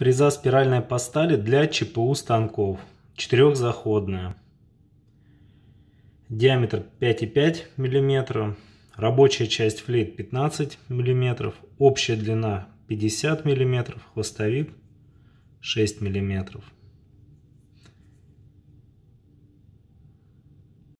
Фреза спиральной постали для ЧПУ станков. Четырехзаходная. Диаметр 5,5 мм. Рабочая часть флейт 15 мм. Общая длина 50 мм. Хвостовик 6 мм.